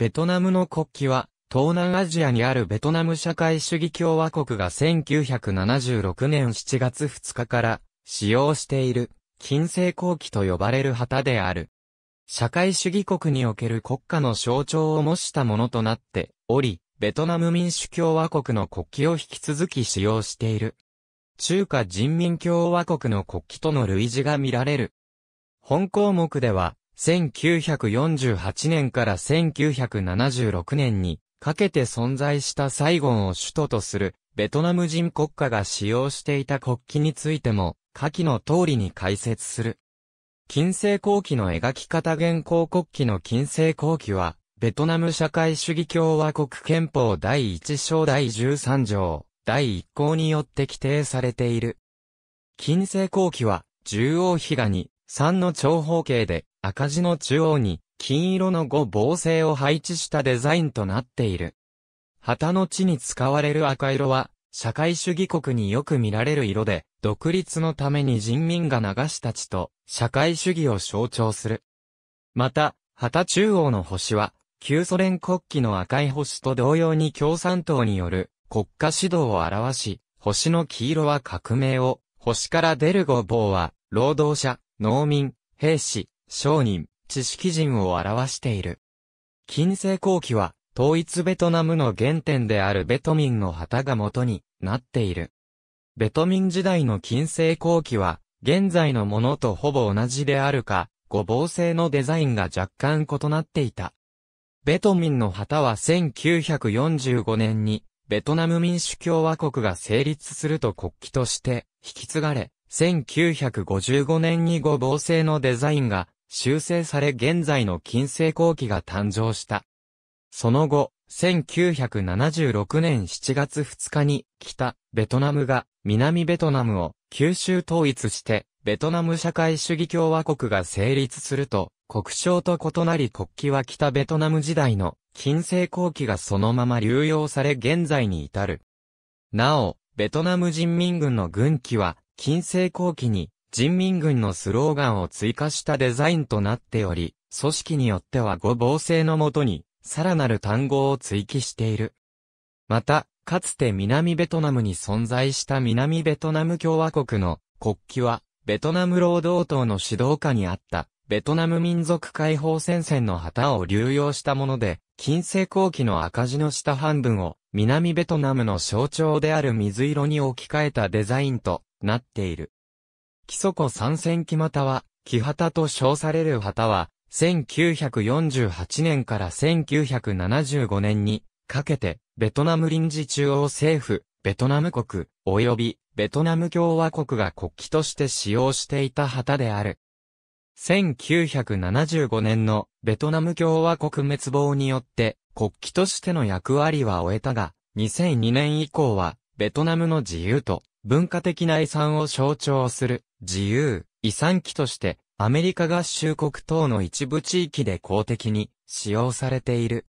ベトナムの国旗は、東南アジアにあるベトナム社会主義共和国が1976年7月2日から使用している金星後期と呼ばれる旗である。社会主義国における国家の象徴を模したものとなっており、ベトナム民主共和国の国旗を引き続き使用している。中華人民共和国の国旗との類似が見られる。本項目では、1948年から1976年にかけて存在したサイゴンを首都とするベトナム人国家が使用していた国旗についても下記の通りに解説する。金星後期の描き方現行国旗の金星後期はベトナム社会主義共和国憲法第1章第13条第1項によって規定されている。金星後期は縦横比がに3の長方形で赤字の中央に金色の五防星を配置したデザインとなっている。旗の地に使われる赤色は、社会主義国によく見られる色で、独立のために人民が流した地と、社会主義を象徴する。また、旗中央の星は、旧ソ連国旗の赤い星と同様に共産党による国家指導を表し、星の黄色は革命を、星から出る五ぼは、労働者、農民、兵士、商人、知識人を表している。近世後期は、統一ベトナムの原点であるベトミンの旗が元になっている。ベトミン時代の近世後期は、現在のものとほぼ同じであるか、ごぼう製のデザインが若干異なっていた。ベトミンの旗は1945年に、ベトナム民主共和国が成立すると国旗として引き継がれ、1955年にごぼう製のデザインが修正され現在の金星後期が誕生した。その後、1976年7月2日に、北、ベトナムが、南ベトナムを、九州統一して、ベトナム社会主義共和国が成立すると、国章と異なり国旗は北ベトナム時代の、金星後期がそのまま流用され現在に至る。なお、ベトナム人民軍の軍旗は、金星後期に、人民軍のスローガンを追加したデザインとなっており、組織によっては語防制のもとに、さらなる単語を追記している。また、かつて南ベトナムに存在した南ベトナム共和国の国旗は、ベトナム労働党の指導下にあった、ベトナム民族解放戦線の旗を流用したもので、金星後期の赤字の下半分を、南ベトナムの象徴である水色に置き換えたデザインとなっている。木曽湖三戦木たは、木旗と称される旗は、1948年から1975年にかけて、ベトナム臨時中央政府、ベトナム国、及びベトナム共和国が国旗として使用していた旗である。1975年のベトナム共和国滅亡によって国旗としての役割は終えたが、2002年以降はベトナムの自由と文化的な遺産を象徴する自由、遺産機として、アメリカ合衆国等の一部地域で公的に使用されている。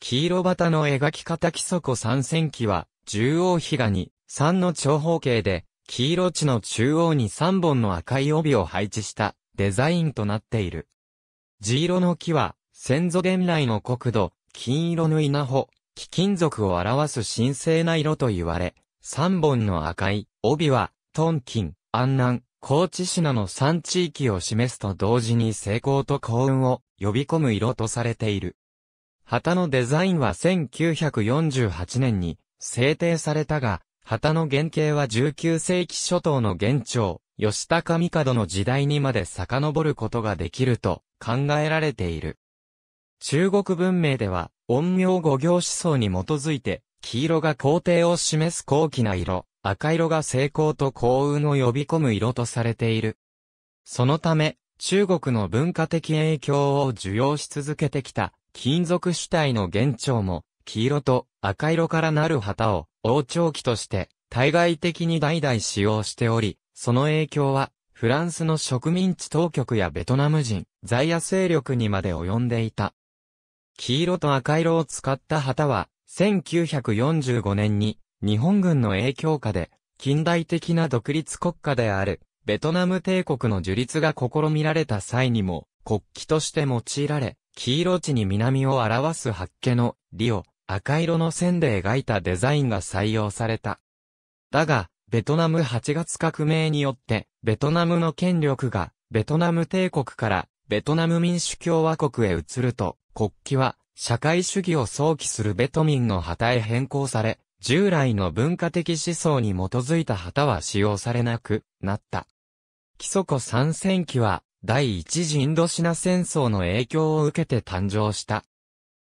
黄色旗の描き方礎則三戦機は、縦横比がに3の長方形で、黄色地の中央に3本の赤い帯を配置したデザインとなっている。地色の木は、先祖伝来の国土、金色の稲穂、貴金属を表す神聖な色と言われ、3本の赤い帯は、トンキン、安南、高知市の3地域を示すと同時に成功と幸運を呼び込む色とされている。旗のデザインは1948年に制定されたが、旗の原型は19世紀初頭の元朝、吉高帝の時代にまで遡ることができると考えられている。中国文明では、陰陽五行思想に基づいて、黄色が皇帝を示す高貴な色、赤色が成功と幸運を呼び込む色とされている。そのため、中国の文化的影響を受容し続けてきた金属主体の現状も、黄色と赤色からなる旗を王朝旗として対外的に代々使用しており、その影響はフランスの植民地当局やベトナム人、在野勢力にまで及んでいた。黄色と赤色を使った旗は、1945年に日本軍の影響下で、近代的な独立国家である、ベトナム帝国の樹立が試みられた際にも、国旗として用いられ、黄色地に南を表す八家の、利を、赤色の線で描いたデザインが採用された。だが、ベトナム8月革命によって、ベトナムの権力が、ベトナム帝国から、ベトナム民主共和国へ移ると、国旗は、社会主義を想起するベトミンの旗へ変更され、従来の文化的思想に基づいた旗は使用されなくなった。基礎庫参戦記は、第一次インドシナ戦争の影響を受けて誕生した。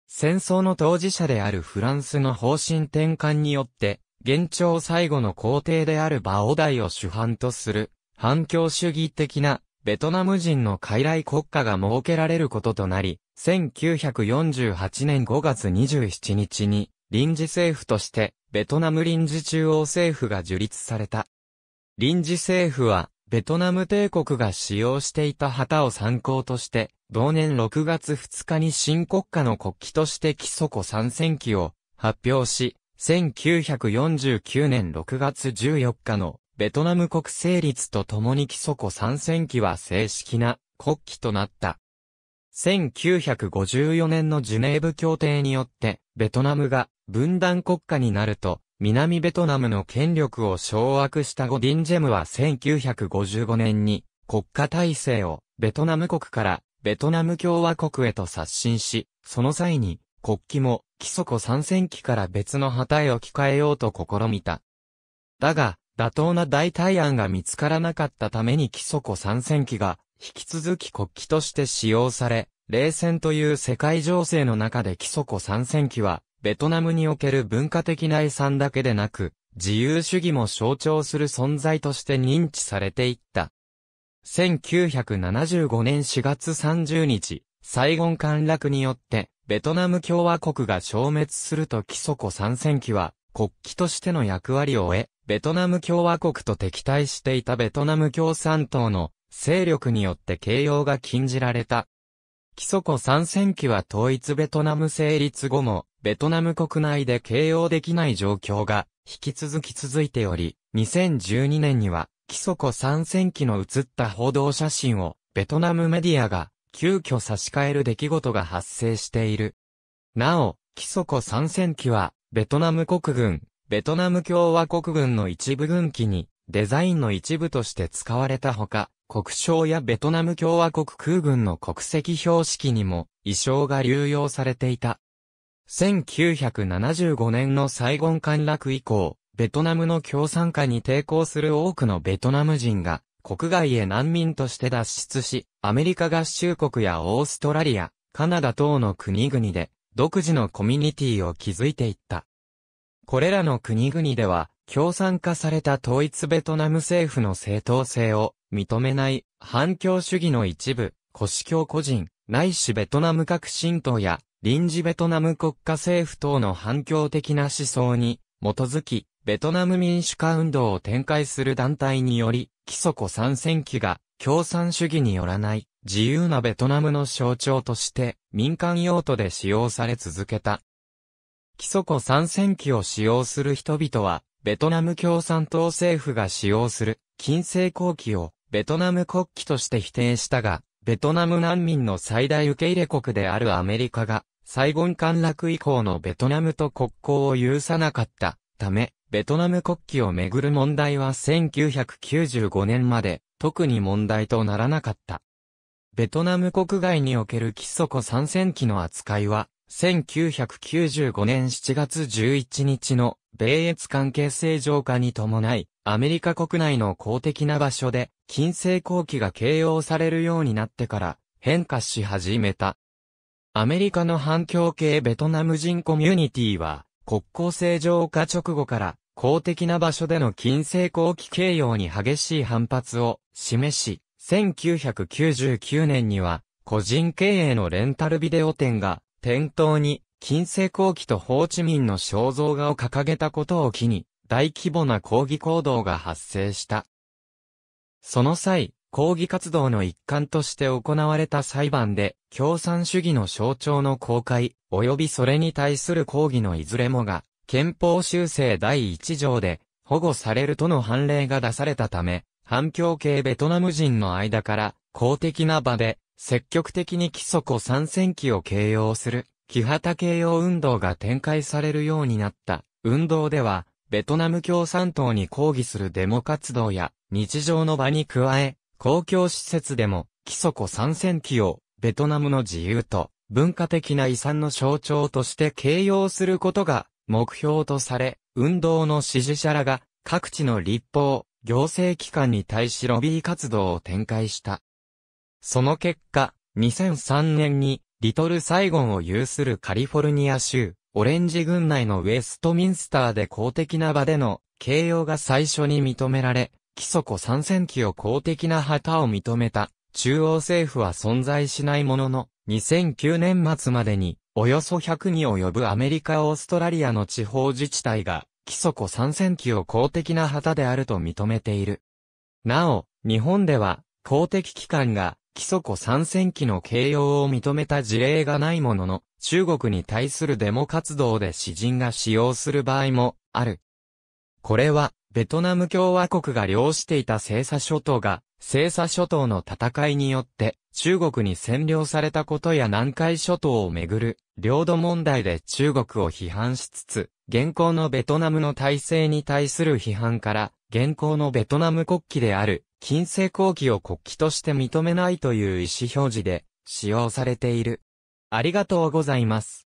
戦争の当事者であるフランスの方針転換によって、現朝最後の皇帝であるバオダイを主犯とする、反共主義的なベトナム人の傀儡国家が設けられることとなり、1948年5月27日に臨時政府としてベトナム臨時中央政府が樹立された。臨時政府は、ベトナム帝国が使用していた旗を参考として、同年6月2日に新国家の国旗として基礎庫参戦旗を発表し、1949年6月14日のベトナム国成立とともに基礎庫参戦旗は正式な国旗となった。1954年のジュネーブ協定によって、ベトナムが分断国家になると、南ベトナムの権力を掌握したゴディンジェムは1955年に国家体制をベトナム国からベトナム共和国へと刷新し、その際に国旗も基礎庫参戦期から別の旗へ置き換えようと試みた。だが、妥当な代替案が見つからなかったために基礎庫参戦期が引き続き国旗として使用され、冷戦という世界情勢の中で基礎庫参戦期はベトナムにおける文化的な遺産だけでなく、自由主義も象徴する存在として認知されていった。1975年4月30日、サイゴン陥落によって、ベトナム共和国が消滅すると基礎子参戦期は、国旗としての役割を終え、ベトナム共和国と敵対していたベトナム共産党の勢力によって形容が禁じられた。基礎湖参戦期は統一ベトナム成立後も、ベトナム国内で形容できない状況が、引き続き続いており、2012年には、基礎湖参戦期の写った報道写真を、ベトナムメディアが、急遽差し替える出来事が発生している。なお、基礎湖参戦期は、ベトナム国軍、ベトナム共和国軍の一部軍機に、デザインの一部として使われたほか、国章やベトナム共和国空軍の国籍標識にも衣装が流用されていた。1975年のサイゴン陥落以降、ベトナムの共産化に抵抗する多くのベトナム人が国外へ難民として脱出し、アメリカ合衆国やオーストラリア、カナダ等の国々で独自のコミュニティを築いていった。これらの国々では共産化された統一ベトナム政府の正当性を認めない反共主義の一部、古教個人、ないしベトナム革新党や臨時ベトナム国家政府等の反共的な思想に基づき、ベトナム民主化運動を展開する団体により、基礎子参戦期が共産主義によらない自由なベトナムの象徴として民間用途で使用され続けた。基礎子参戦期を使用する人々はベトナム共産党政府が使用する金星後期をベトナム国旗として否定したが、ベトナム難民の最大受け入れ国であるアメリカが、サイゴン陥落以降のベトナムと国交を許さなかったため、ベトナム国旗をめぐる問題は1995年まで特に問題とならなかった。ベトナム国外における基礎庫参戦機の扱いは、1995年7月11日の米越関係正常化に伴い、アメリカ国内の公的な場所で、金星後期が形容されるようになってから、変化し始めた。アメリカの反共系ベトナム人コミュニティは、国交正常化直後から、公的な場所での金星後期形容に激しい反発を示し、1999年には、個人経営のレンタルビデオ店が、店頭に金星後期とホーチミンの肖像画を掲げたことを機に、大規模な抗議行動が発生した。その際、抗議活動の一環として行われた裁判で、共産主義の象徴の公開、及びそれに対する抗議のいずれもが、憲法修正第一条で、保護されるとの判例が出されたため、反共系ベトナム人の間から、公的な場で、積極的に規則を参戦期を形容する木畑慶洋運動が展開されるようになった。運動では、ベトナム共産党に抗議するデモ活動や、日常の場に加え、公共施設でも、基礎庫参戦機を、ベトナムの自由と、文化的な遺産の象徴として形容することが、目標とされ、運動の支持者らが、各地の立法、行政機関に対しロビー活動を展開した。その結果、2003年にリトルサイゴンを有するカリフォルニア州、オレンジ軍内のウェストミンスターで公的な場での形容が最初に認められ、基礎庫参戦期を公的な旗を認めた中央政府は存在しないものの、2009年末までに、およそ100に及ぶアメリカ・オーストラリアの地方自治体が、基礎庫参戦期を公的な旗であると認めている。なお、日本では、公的機関が、基礎則参戦期の形容を認めた事例がないものの、中国に対するデモ活動で詩人が使用する場合もある。これは、ベトナム共和国が領していた西沙諸島が、西沙諸島の戦いによって、中国に占領されたことや南海諸島をめぐる、領土問題で中国を批判しつつ、現行のベトナムの体制に対する批判から、現行のベトナム国旗である、金星後期を国旗として認めないという意思表示で使用されている。ありがとうございます。